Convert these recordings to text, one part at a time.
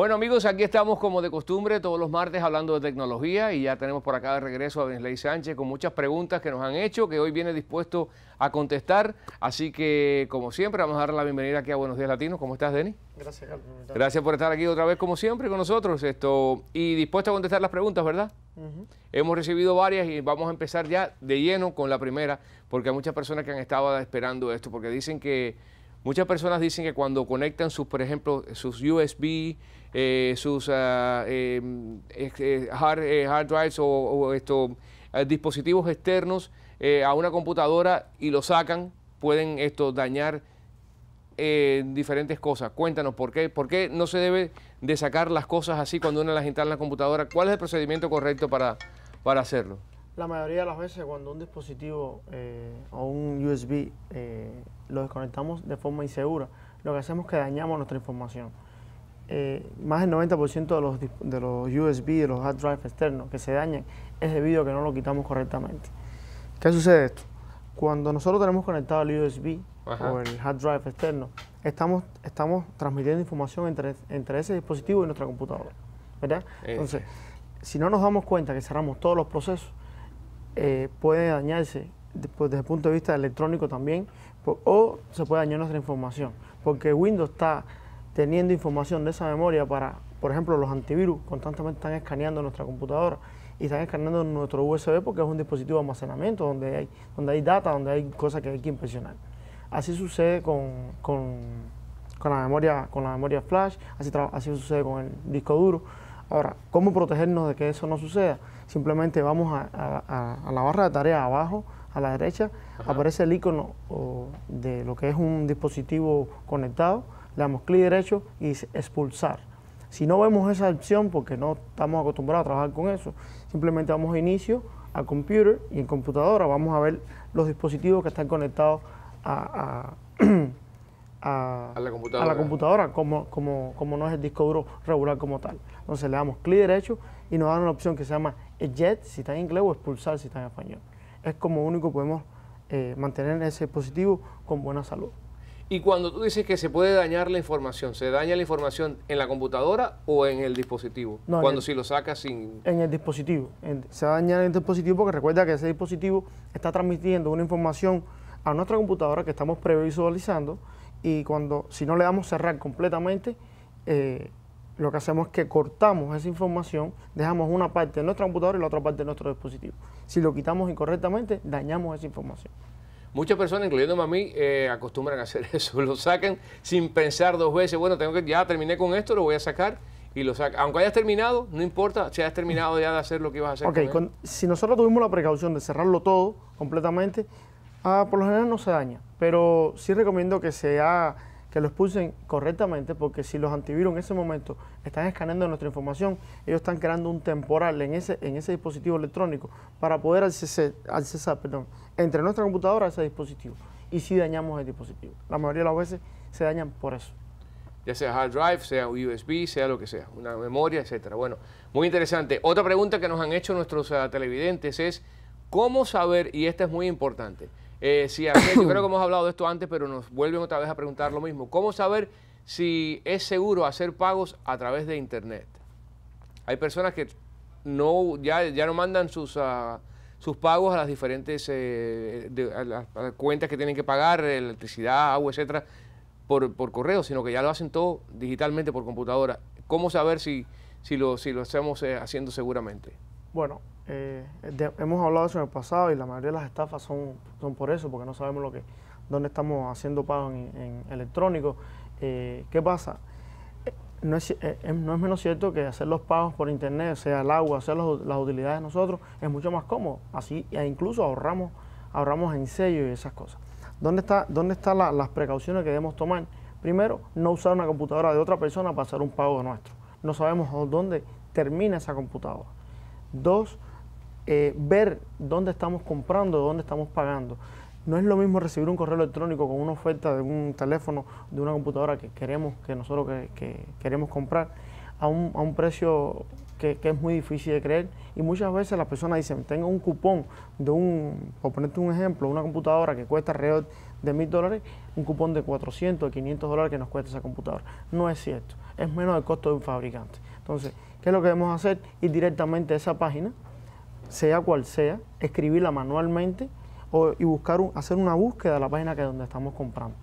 Bueno amigos, aquí estamos como de costumbre todos los martes hablando de tecnología y ya tenemos por acá de regreso a Ley Sánchez con muchas preguntas que nos han hecho, que hoy viene dispuesto a contestar. Así que como siempre vamos a darle la bienvenida aquí a Buenos Días Latinos. ¿Cómo estás, Denis? Gracias, Carlos. Gracias por estar aquí otra vez como siempre con nosotros esto y dispuesto a contestar las preguntas, ¿verdad? Hemos recibido varias y vamos a empezar ya de lleno con la primera, porque hay muchas personas que han estado esperando esto, porque dicen que Muchas personas dicen que cuando conectan sus, por ejemplo, sus USB, eh, sus ah, em, eh, eh, hard, drives o, estos dispositivos externos a una computadora y lo sacan, pueden esto dañar diferentes cosas. Cuéntanos por qué, por qué no se debe de sacar las cosas así cuando uno las instala en la computadora. ¿Cuál es el procedimiento correcto para, para hacerlo? La mayoría de las veces cuando un dispositivo eh, o un USB eh, lo desconectamos de forma insegura, lo que hacemos es que dañamos nuestra información. Eh, más del 90% de los, USB, de los hard drives externos que se dañan es debido a que no lo quitamos correctamente. ¿Qué sucede esto? Cuando nosotros tenemos conectado el USB o el hard drive externo, estamos, estamos transmitiendo información entre, entre ese dispositivo y nuestra computadora. ¿Verdad? Entonces, si no nos damos cuenta que cerramos todos los procesos, eh, puede dañarse pues, desde el punto de vista electrónico también, o se puede dañar nuestra información, porque Windows está teniendo información de esa memoria para, por ejemplo, los antivirus constantemente están escaneando nuestra computadora y están escaneando nuestro USB porque es un dispositivo de almacenamiento donde hay, donde hay data, donde hay cosas que hay que impresionar. Así sucede con, la, memoria, con la memoria flash, así sucede con el disco duro. Ahora, ¿cómo protegernos de que eso no suceda? Simplemente vamos a, la barra de tareas abajo, a la derecha, aparece el icono de lo que es un dispositivo conectado, le damos clic derecho y dice expulsar. Si no vemos esa opción, porque no estamos acostumbrados a trabajar con eso, simplemente vamos a inicio, a computer y en computadora vamos a ver los dispositivos que están conectados a a, la computadora, como, como, no es el disco duro regular como tal. Entonces le damos clic derecho y nos dan una opción que se llama eject si está en inglés o expulsar si está en español. Es como único podemos eh, mantener ese dispositivo con buena salud. Y cuando tú dices que se puede dañar la información, ¿se daña la información en la computadora o en el dispositivo? cuando si lo sacas sin... En el dispositivo. se se daña en el dispositivo porque recuerda que ese dispositivo está transmitiendo una información a nuestra computadora que estamos previsualizando y cuando, si no le damos cerrar completamente, eh, lo que hacemos es que cortamos esa información, dejamos una parte de nuestro computador y la otra parte de nuestro dispositivo. Si lo quitamos incorrectamente, dañamos esa información. Muchas personas, incluyéndome a mí, eh, acostumbran a hacer eso. Lo sacan sin pensar dos veces. Bueno, tengo que ya terminé con esto, lo voy a sacar y lo saco. Aunque hayas terminado, no importa si has terminado ya de hacer lo que ibas a hacer. Ok, si nosotros tuvimos la precaución de cerrarlo todo completamente, Ah, por lo general no se daña, pero sí recomiendo que sea que lo expulsen correctamente, porque si los antivirus en ese momento están escaneando nuestra información, ellos están creando un temporal en ese, dispositivo electrónico para poder accesar, perdón, entre nuestra computadora a ese dispositivo. Y si dañamos el dispositivo. La mayoría de las veces se dañan por eso. Ya sea hard drive, sea USB, sea lo que sea, una memoria, etcétera. Bueno, muy interesante. Otra pregunta que nos han hecho nuestros ah, televidentes es, ¿cómo saber, y esta es muy importante, eh, yo creo que hemos hablado de esto antes, pero nos vuelven otra vez a preguntar lo mismo. ¿Cómo saber si es seguro hacer pagos a través de Internet? Hay personas que no ya, ya no mandan sus, ah, sus pagos a las diferentes eh, cuentas que tienen que pagar, electricidad, agua, etcétera, por, correo, sino que ya lo hacen todo digitalmente por computadora. ¿Cómo saber si, si, lo, si lo estamos eh, haciendo seguramente? Bueno, eh, hemos hablado eso en el pasado y la mayoría de las estafas son, son por eso, porque no sabemos lo que, dónde estamos haciendo pagos en, electrónico. Eh, ¿Qué pasa? Eh, no es, no es, menos cierto que hacer los pagos por internet, sea el agua, hacer las utilidades de nosotros, es mucho más cómodo. Así, e incluso ahorramos, ahorramos en sello y esas cosas. ¿Dónde están dónde está las precauciones que debemos tomar? Primero, no usar una computadora de otra persona para hacer un pago nuestro. No sabemos dónde termina esa computadora. Dos, eh, ver dónde estamos comprando, dónde estamos pagando. No es lo mismo recibir un correo electrónico con una oferta de un teléfono, de una computadora que queremos, que nosotros queremos comprar, a un, precio que, es muy difícil de creer. Y muchas veces las personas dicen, tengo un cupón de un, por ponerte un ejemplo, una computadora que cuesta alrededor de mil dólares, un cupón de 400, o 500 dólares que nos cuesta esa computadora. No es cierto, es menos el costo de un fabricante. Entonces, ¿qué es lo que debemos hacer? Ir directamente a esa página sea cual sea, escribirla manualmente y buscar hacer una búsqueda a la página que donde estamos comprando.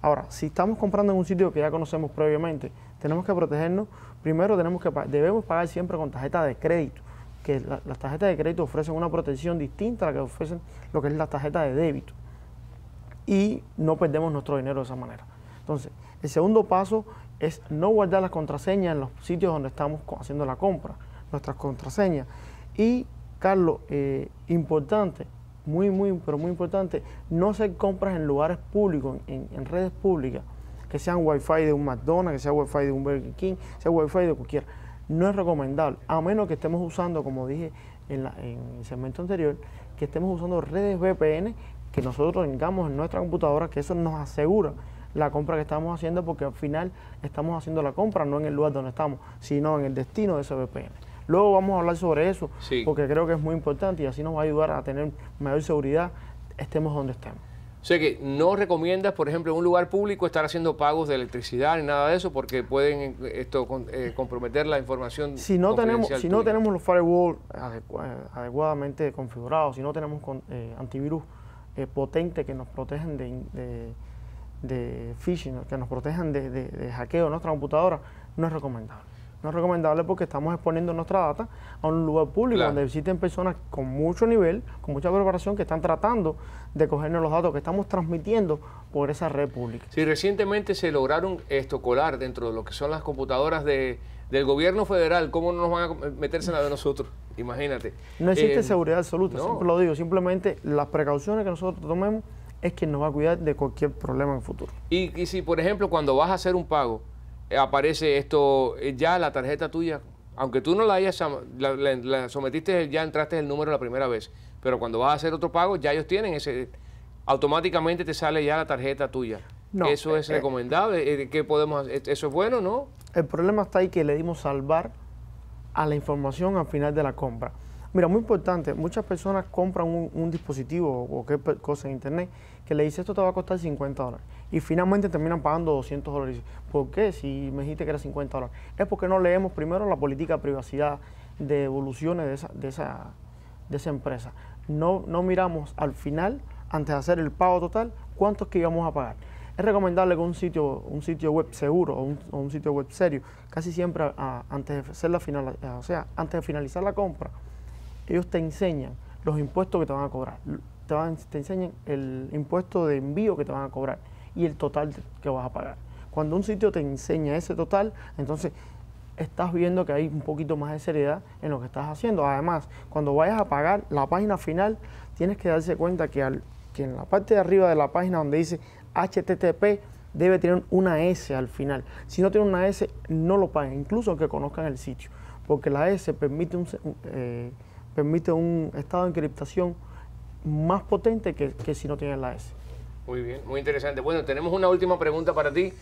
Ahora, si estamos comprando en un sitio que ya conocemos previamente, tenemos que protegernos. Primero, tenemos que debemos pagar siempre con tarjeta de crédito, que las tarjetas de crédito ofrecen una protección distinta a la que ofrecen lo que es la tarjeta de débito. Y no perdemos nuestro dinero de esa manera. Entonces, el segundo paso es no guardar las contraseñas en los sitios donde estamos haciendo la compra, nuestras contraseñas. Y Carlos, eh, importante, muy, muy, pero muy importante, no hacer compras en lugares públicos, en, redes públicas, que sean Wi-Fi de un McDonald's, que sea wifi de un Burger King, que sea fi de cualquiera. No es recomendable, a menos que estemos usando, como dije en, en el segmento anterior, que estemos usando redes VPN que nosotros tengamos en nuestra computadora, que eso nos asegura la compra que estamos haciendo, porque al final estamos haciendo la compra no en el lugar donde estamos, sino en el destino de ese VPN. Luego vamos a hablar sobre eso, porque creo que es muy importante y así nos va a ayudar a tener mayor seguridad, estemos donde estemos. O sea que no recomiendas, por ejemplo, en un lugar público estar haciendo pagos de electricidad ni nada de eso, porque pueden eh, esto eh, comprometer la información. Si no tenemos, si no tenemos los firewall adecuadamente configurados, si no tenemos eh, antivirus potente que nos protegen de, phishing, que nos protejan de, de hackeo de nuestra computadora, no es recomendable. No es recomendable porque estamos exponiendo nuestra data a un lugar público donde existen personas con mucho nivel, con mucha preparación, que están tratando de cogernos los datos que estamos transmitiendo por esa red pública. Si recientemente se lograron esto colar dentro de lo que son las computadoras del gobierno federal, ¿cómo no nos van a meterse en la de nosotros? Imagínate. No existe eh, seguridad absoluta, siempre lo digo, simplemente las precauciones que nosotros tomemos es quien nos va a cuidar de cualquier problema en el futuro. y si, por ejemplo, cuando vas a hacer un pago, eh, aparece esto, eh, ya la tarjeta tuya, aunque tú no la hayas, la, sometiste, ya entraste el número la primera vez, pero cuando vas a hacer otro pago, ya ellos tienen ese, automáticamente te sale ya la tarjeta tuya. eso eh, es recomendable, podemos e-, ¿Eso es bueno no? El problema está ahí que le dimos salvar a la información al final de la compra. Mira, muy importante, muchas personas compran un, dispositivo o cualquier cosa en internet que le dice esto te va a costar 50 dólares y finalmente terminan pagando 200 dólares. ¿Por qué? Si me dijiste que era 50 dólares. Es porque no leemos primero la política de privacidad de evoluciones de esa, de esa, empresa. No, no miramos al final, antes de hacer el pago total, cuánto que íbamos a pagar. Es recomendable que un sitio, un sitio web seguro o un, sitio web serio, casi siempre antes de hacer la final, o sea, antes de finalizar la compra, ellos te enseñan los impuestos que te van a cobrar, te, enseñan el impuesto de envío que te van a cobrar y el total que vas a pagar. Cuando un sitio te enseña ese total, entonces estás viendo que hay un poquito más de seriedad en lo que estás haciendo. Además, cuando vayas a pagar la página final, tienes que darse cuenta que, al, que en la parte de arriba de la página donde dice HTTP debe tener una S al final. Si no tiene una S, no lo paguen, incluso aunque conozcan el sitio, porque la S permite un, eh, permite un estado de encriptación más potente que, si no tienes la S. Muy bien, muy interesante. Bueno, tenemos una última pregunta para ti.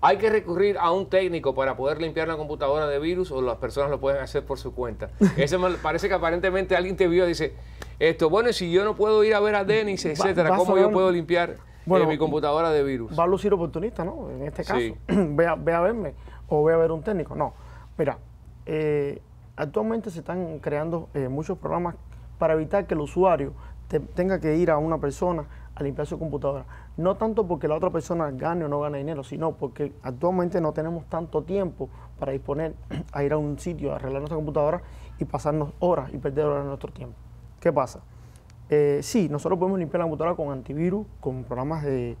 ¿Hay que recurrir a un técnico para poder limpiar la computadora de virus o las personas lo pueden hacer por su cuenta? Eso parece que aparentemente alguien te vio y dice, esto, bueno, si yo no puedo ir a ver a Denis, etcétera, ¿cómo yo puedo limpiar eh, mi computadora de virus? Va a lucir oportunista, ¿no? En este caso, sí. ve, a, verme o ve a ver un técnico. No, mira, eh, Actualmente se están creando eh, muchos programas para evitar que el usuario tenga que ir a una persona a limpiar su computadora. No tanto porque la otra persona gane o no gane dinero, sino porque actualmente no tenemos tanto tiempo para disponer a ir a un sitio a arreglar nuestra computadora y pasarnos horas y perder horas de nuestro tiempo. ¿Qué pasa? Eh, sí, nosotros podemos limpiar la computadora con antivirus, con programas que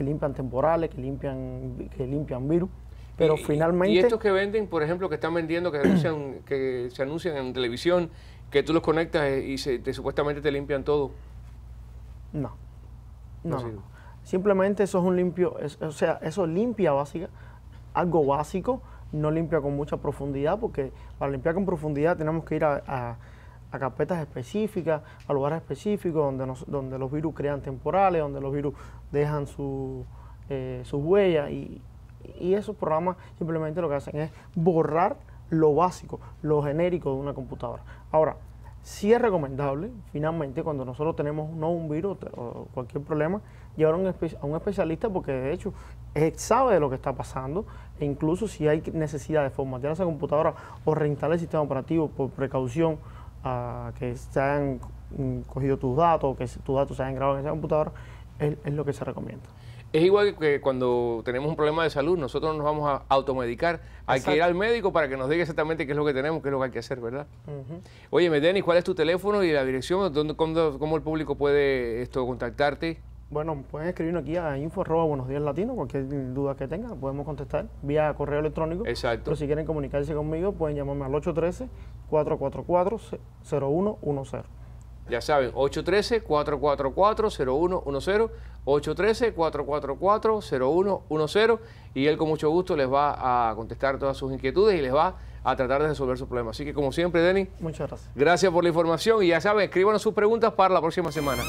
limpian temporales, que limpian, que limpian virus, pero finalmente... Y estos que venden, por ejemplo, que están vendiendo, que, se anuncian en televisión, que tú los conectas y supuestamente te limpian todo. No. No. Simplemente eso es un limpio, o sea, eso limpia básica, algo básico, no limpia con mucha profundidad, porque para limpiar con profundidad tenemos que ir a, a, carpetas específicas, a lugares específicos donde, donde los virus crean temporales, donde los virus dejan su, eh, sus huellas y, y esos programas simplemente lo que hacen es borrar lo básico, lo genérico de una computadora. Ahora, si es recomendable, finalmente, cuando nosotros tenemos no un virus o cualquier problema, llevar a un, a un especialista porque de hecho él sabe de lo que está pasando e incluso si hay necesidad de formatear esa computadora o reinstalar el sistema operativo por precaución ah, que se hayan mm, cogido tus datos, que tus datos se hayan grabado en esa computadora, es lo que se recomienda. Es igual que cuando tenemos un problema de salud, nosotros no nos vamos a automedicar. Hay que ir al médico para que nos diga exactamente qué es lo que tenemos, qué es lo que hay que hacer, ¿verdad? Oye, Denis, ¿cuál es tu teléfono y la dirección? ¿Dónde, cómo, el público puede esto contactarte? Bueno, pueden escribirnos aquí a info arroba, buenos días latino, cualquier duda que tengan, podemos contestar vía correo electrónico. Exacto. Pero si quieren comunicarse conmigo, pueden llamarme al 813-444-0110. Ya saben, 813-444-0110, 813-444-0110 y él con mucho gusto les va a contestar todas sus inquietudes y les va a tratar de resolver sus problemas. Así que como siempre, Denny, Muchas gracias. Gracias por la información y ya saben, escríbanos sus preguntas para la próxima semana.